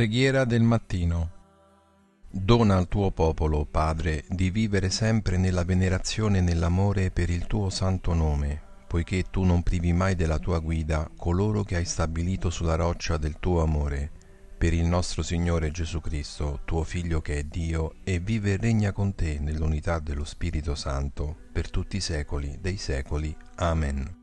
Preghiera del mattino. Dona al tuo popolo, Padre, di vivere sempre nella venerazione e nell'amore per il tuo santo nome, poiché tu non privi mai della tua guida coloro che hai stabilito sulla roccia del tuo amore, per il nostro Signore Gesù Cristo, tuo Figlio che è Dio, e vive e regna con te nell'unità dello Spirito Santo, per tutti i secoli dei secoli. Amen.